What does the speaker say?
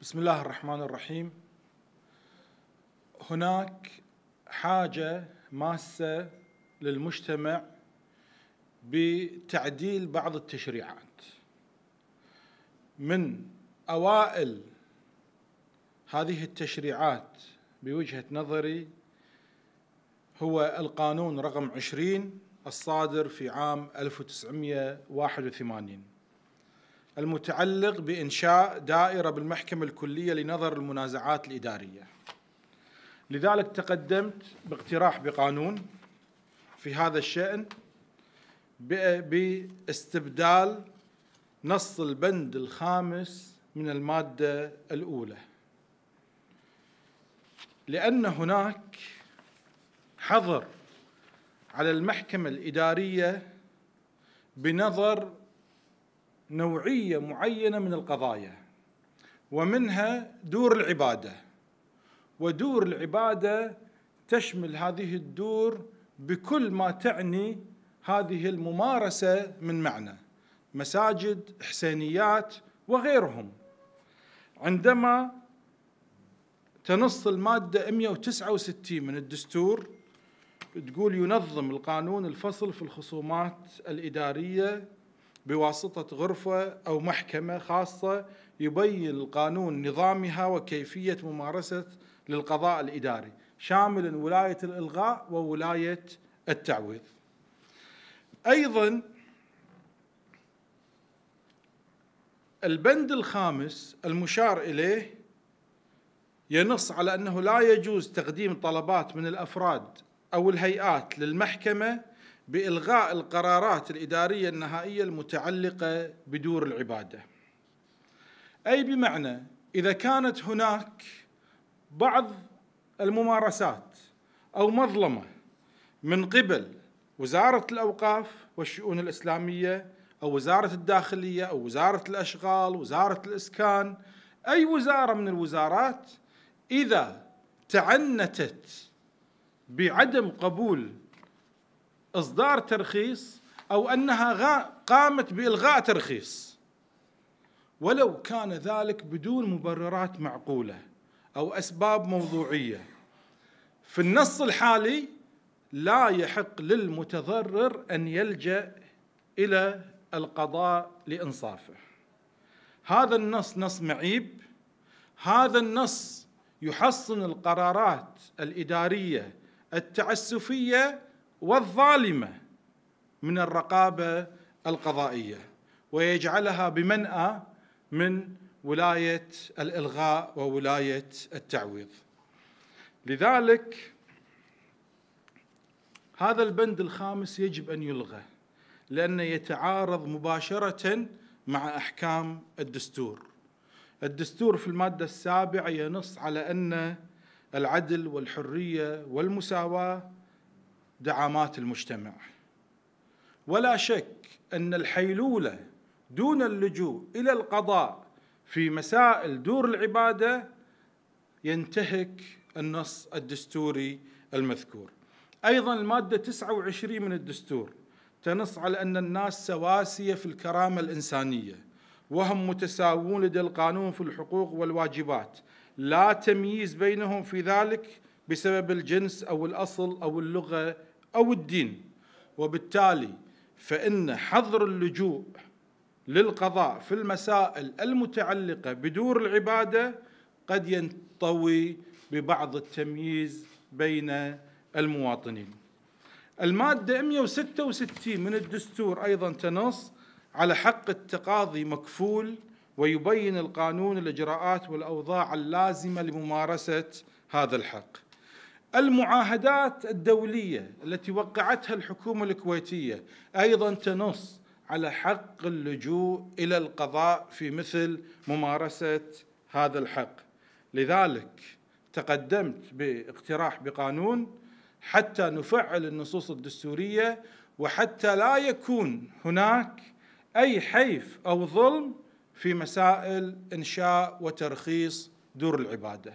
بسم الله الرحمن الرحيم هناك حاجه ماسه للمجتمع بتعديل بعض التشريعات من اوائل هذه التشريعات بوجهه نظري هو القانون رقم 20 الصادر في عام 1981 المتعلق بإنشاء دائرة بالمحكمة الكلية لنظر المنازعات الإدارية لذلك تقدمت باقتراح بقانون في هذا الشأن باستبدال نص البند الخامس من المادة الأولى لأن هناك حظر على المحكمة الإدارية بنظر نوعيه معينه من القضايا ومنها دور العباده ودور العباده تشمل هذه الدور بكل ما تعني هذه الممارسه من معنى مساجد حسينيات وغيرهم عندما تنص الماده 169 من الدستور تقول ينظم القانون الفصل في الخصومات الاداريه بواسطة غرفة أو محكمة خاصة يبين القانون نظامها وكيفية ممارسة للقضاء الإداري شاملا ولاية الإلغاء وولاية التعويض أيضا البند الخامس المشار إليه ينص على أنه لا يجوز تقديم طلبات من الأفراد أو الهيئات للمحكمة بإلغاء القرارات الإدارية النهائية المتعلقة بدور العبادة أي بمعنى إذا كانت هناك بعض الممارسات أو مظلمة من قبل وزارة الأوقاف والشؤون الإسلامية أو وزارة الداخلية أو وزارة الأشغال وزارة الإسكان أي وزارة من الوزارات إذا تعنتت بعدم قبول إصدار ترخيص أو أنها قامت بإلغاء ترخيص ولو كان ذلك بدون مبررات معقولة أو أسباب موضوعية في النص الحالي لا يحق للمتضرر أن يلجأ إلى القضاء لإنصافه هذا النص نص معيب هذا النص يحصن القرارات الإدارية التعسفية والظالمه من الرقابه القضائيه ويجعلها بمنأى من ولايه الالغاء وولايه التعويض. لذلك هذا البند الخامس يجب ان يلغى لانه يتعارض مباشره مع احكام الدستور. الدستور في الماده السابعه ينص على ان العدل والحريه والمساواه دعامات المجتمع ولا شك ان الحيلوله دون اللجوء الى القضاء في مسائل دور العباده ينتهك النص الدستوري المذكور. ايضا الماده 29 من الدستور تنص على ان الناس سواسيه في الكرامه الانسانيه وهم متساوون لدى القانون في الحقوق والواجبات، لا تمييز بينهم في ذلك بسبب الجنس او الاصل او اللغه أو الدين وبالتالي فإن حظر اللجوء للقضاء في المسائل المتعلقة بدور العبادة قد ينطوي ببعض التمييز بين المواطنين المادة 166 من الدستور أيضا تنص على حق التقاضي مكفول ويبين القانون الإجراءات والأوضاع اللازمة لممارسة هذا الحق المعاهدات الدولية التي وقعتها الحكومة الكويتية أيضا تنص على حق اللجوء إلى القضاء في مثل ممارسة هذا الحق لذلك تقدمت باقتراح بقانون حتى نفعل النصوص الدستورية وحتى لا يكون هناك أي حيف أو ظلم في مسائل إنشاء وترخيص دور العباده